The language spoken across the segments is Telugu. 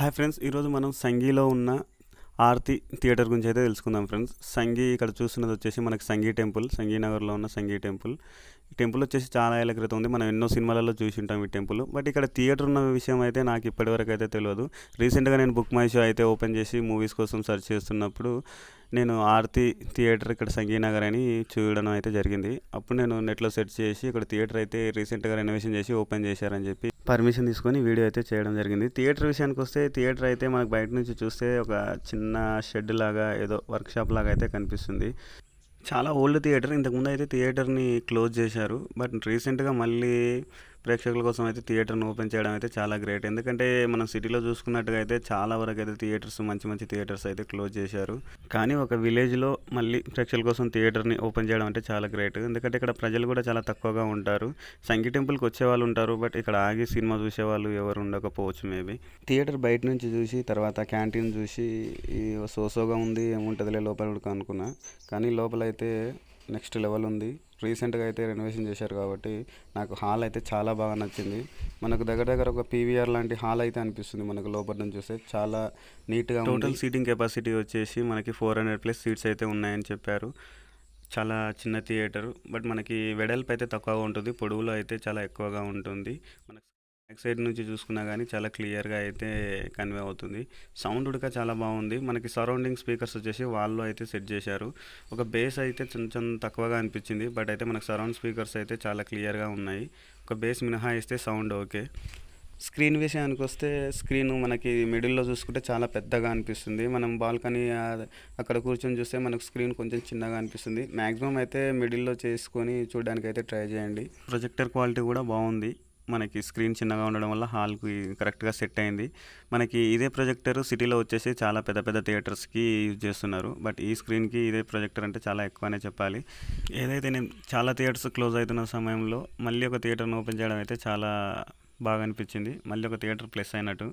హాయ్ ఫ్రెండ్స్ ఈరోజు మనం సంగీలో ఉన్న ఆర్తి థియేటర్ గురించి అయితే తెలుసుకుందాం ఫ్రెండ్స్ సంగీ ఇక్కడ చూస్తున్నది వచ్చేసి మనకి సంగీ టెంపుల్ సంగీనగర్లో ఉన్న సంగీ టెంపుల్ ఈ టెంపుల్ వచ్చేసి చాలా ఏళ్ళ క్రితం ఉంది మనం ఎన్నో సినిమాలలో చూసి ఉంటాం ఈ టెంపుల్ బట్ ఇక్కడ థియేటర్ ఉన్న విషయం అయితే నాకు ఇప్పటివరకు అయితే తెలియదు రీసెంట్గా నేను బుక్ మై షో అయితే ఓపెన్ చేసి మూవీస్ కోసం సెర్చ్ చేస్తున్నప్పుడు నేను ఆర్తి థియేటర్ ఇక్కడ సంగీనగర్ అని చూడడం అయితే జరిగింది అప్పుడు నేను నెట్లో సెర్చ్ చేసి ఇక్కడ థియేటర్ అయితే రీసెంట్గా రెనోవేషన్ చేసి ఓపెన్ చేశారని చెప్పి పర్మిషన్ తీసుకొని వీడియో అయితే చేయడం జరిగింది థియేటర్ విషయానికి వస్తే థియేటర్ అయితే మనకు బయట నుంచి చూస్తే ఒక చిన్న షెడ్ లాగా ఏదో వర్క్షాప్ లాగా అయితే కనిపిస్తుంది చాలా ఓల్డ్ థియేటర్ ఇంతకుముందు అయితే థియేటర్ని క్లోజ్ చేశారు బట్ రీసెంట్గా మళ్ళీ ప్రేక్షకుల కోసం అయితే థియేటర్ను ఓపెన్ చేయడం అయితే చాలా గ్రేట్ ఎందుకంటే మనం సిటీలో చూసుకున్నట్టుగా అయితే చాలా వరకు అయితే థియేటర్స్ మంచి మంచి థియేటర్స్ అయితే క్లోజ్ చేశారు కానీ ఒక విలేజ్లో మళ్ళీ ప్రేక్షకుల కోసం థియేటర్ని ఓపెన్ చేయడం అంటే చాలా గ్రేట్ ఎందుకంటే ఇక్కడ ప్రజలు కూడా చాలా తక్కువగా ఉంటారు సంగీ టెంపుల్కి వచ్చేవాళ్ళు ఉంటారు బట్ ఇక్కడ ఆగి సినిమా చూసేవాళ్ళు ఎవరు ఉండకపోవచ్చు మేబీ థియేటర్ బయట నుంచి చూసి తర్వాత క్యాంటీన్ చూసి సోసోగా ఉంది ఏముంటుందిలే లోపల అనుకున్నా కానీ లోపల అయితే నెక్స్ట్ లెవెల్ ఉంది రీసెంట్గా అయితే రెనోవేషన్ చేశారు కాబట్టి నాకు హాల్ అయితే చాలా బాగా నచ్చింది మనకు దగ్గర దగ్గర ఒక పీవీఆర్ లాంటి హాల్ అయితే అనిపిస్తుంది మనకు లోపల నుంచి చూస్తే చాలా నీట్గా టోటల్ సీటింగ్ కెపాసిటీ వచ్చేసి మనకి ఫోర్ హండ్రెడ్ ప్లస్ సీట్స్ అయితే ఉన్నాయని చెప్పారు చాలా చిన్న థియేటర్ బట్ మనకి వెడల్పు అయితే తక్కువగా ఉంటుంది పొడవులో అయితే చాలా ఎక్కువగా ఉంటుంది మనకు బ్యాక్ సైడ్ నుంచి చూసుకున్నా కానీ చాలా క్లియర్గా అయితే కన్వే అవుతుంది సౌండ్ ఉడక చాలా బాగుంది మనకి సరౌండింగ్ స్పీకర్స్ వచ్చేసి వాళ్ళు అయితే సెట్ చేశారు ఒక బేస్ అయితే చిన్న తక్కువగా అనిపించింది బట్ అయితే మనకు సరౌండ్ స్పీకర్స్ అయితే చాలా క్లియర్గా ఉన్నాయి ఒక బేస్ మినహాయిస్తే సౌండ్ ఓకే స్క్రీన్ విషయానికి వస్తే స్క్రీన్ మనకి మిడిల్లో చూసుకుంటే చాలా పెద్దగా అనిపిస్తుంది మనం బాల్కనీ అక్కడ కూర్చొని చూస్తే మనకు స్క్రీన్ కొంచెం చిన్నగా అనిపిస్తుంది మ్యాక్సిమం అయితే మిడిల్లో చేసుకొని చూడడానికి అయితే ట్రై చేయండి ప్రొజెక్టర్ క్వాలిటీ కూడా బాగుంది మనకి స్క్రీన్ చిన్నగా ఉండడం వల్ల హాల్కి కరెక్ట్గా సెట్ అయింది మనకి ఇదే ప్రొజెక్టర్ సిటీలో వచ్చేసి చాలా పెద్ద పెద్ద థియేటర్స్కి యూజ్ చేస్తున్నారు బట్ ఈ స్క్రీన్కి ఇదే ప్రొజెక్టర్ అంటే చాలా ఎక్కువనే చెప్పాలి ఏదైతే నేను చాలా థియేటర్స్ క్లోజ్ అవుతున్న సమయంలో మళ్ళీ ఒక థియేటర్ను ఓపెన్ చేయడం అయితే చాలా బాగా అనిపించింది మళ్ళీ ఒక థియేటర్ ప్లస్ అయినట్టు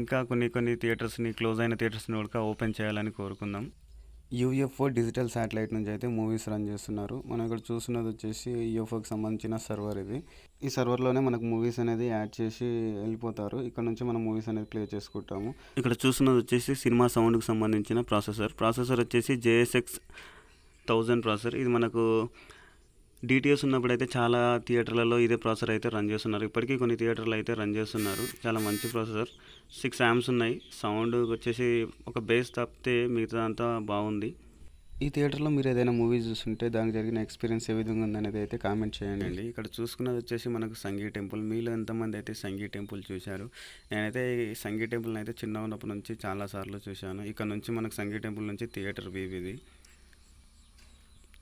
ఇంకా కొన్ని కొన్ని థియేటర్స్ని క్లోజ్ అయిన థియేటర్స్ని కూడా ఓపెన్ చేయాలని కోరుకుందాం యూఎఫ్ఓ డిజిటల్ శాటిలైట్ నుంచి అయితే మూవీస్ రన్ చేస్తున్నారు మనం ఇక్కడ చూస్తున్నది వచ్చేసి యూఎఫ్ఓకి సంబంధించిన సర్వర్ ఇది ఈ సర్వర్లోనే మనకు మూవీస్ అనేది యాడ్ చేసి వెళ్ళిపోతారు ఇక్కడ నుంచి మనం మూవీస్ అనేది ప్లే చేసుకుంటాము ఇక్కడ చూస్తున్నది వచ్చేసి సినిమా సౌండ్కి సంబంధించిన ప్రాసెసర్ ప్రాసెసర్ వచ్చేసి జేఎస్ఎక్స్ థౌజండ్ ప్రాసెసర్ ఇది మనకు డీటీఎస్ ఉన్నప్పుడు అయితే చాలా థియేటర్లలో ఇదే ప్రాసెసర్ అయితే రన్ చేస్తున్నారు ఇప్పటికీ కొన్ని థియేటర్లు అయితే రన్ చేస్తున్నారు చాలా మంచి ప్రాసెసర్ సిక్స్ యామ్స్ ఉన్నాయి సౌండ్ వచ్చేసి ఒక బేస్ తప్పితే మిగతా అంతా బాగుంది ఈ థియేటర్లో మీరు ఏదైనా మూవీ చూస్తుంటే దానికి జరిగిన ఎక్స్పీరియన్స్ ఏ విధంగా ఉందనేది అయితే కామెంట్ చేయండి ఇక్కడ చూసుకున్నది వచ్చేసి మనకు సంగీ టెంపుల్ మీలో ఎంతమంది అయితే సంగీ టెంపుల్ చూశారు నేనైతే సంగీ టెంపుల్ని అయితే చిన్న ఉన్నప్పటి నుంచి చాలాసార్లు చూశాను ఇక్కడ నుంచి మనకు సంగీ టెంపుల్ నుంచి థియేటర్ వీవిది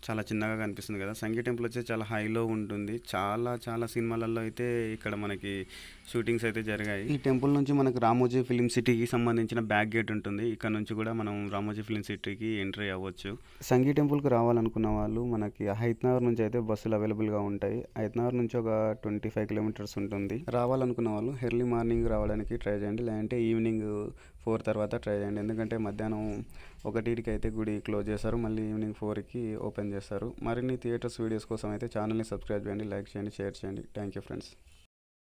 చాలా చిన్నగా కనిపిస్తుంది కదా సంగీ టెంపుల్ వచ్చేసి చాలా హైలో ఉంటుంది చాలా చాలా సినిమాలలో అయితే ఇక్కడ మనకి షూటింగ్స్ అయితే జరిగాయి ఈ టెంపుల్ నుంచి మనకు రామోజీ ఫిలిం సిటీకి సంబంధించిన బ్యాక్ గేట్ ఉంటుంది ఇక్కడ నుంచి కూడా మనం రామోజీ ఫిలిం సిటీకి ఎంట్రీ అవ్వచ్చు సంగీ టెంపుల్కి రావాలనుకున్న వాళ్ళు మనకి హైత్నగర్ నుంచి అయితే బస్సులు అవైలబుల్గా ఉంటాయి హైదనగర్ నుంచి ఒక ట్వంటీ ఫైవ్ కిలోమీటర్స్ ఉంటుంది రావాలనుకున్న వాళ్ళు ఎర్లీ మార్నింగ్ రావడానికి ట్రై చేయండి లేదంటే ఈవినింగ్ ఫోర్ తర్వాత ట్రై చేయండి ఎందుకంటే మధ్యాహ్నం ఒకటికి అయితే గుడి క్లోజ్ చేస్తారు మళ్ళీ ఈవినింగ్ ఫోర్కి ఓపెన్ చేస్తారు మరిన్ని థియేటర్స్ వీడియోస్ కోసం అయితే ఛానల్ని సబ్స్క్రైబ్ చేయండి లైక్ చేయండి షేర్ చేయండి థ్యాంక్ యూ ఫ్రెండ్స్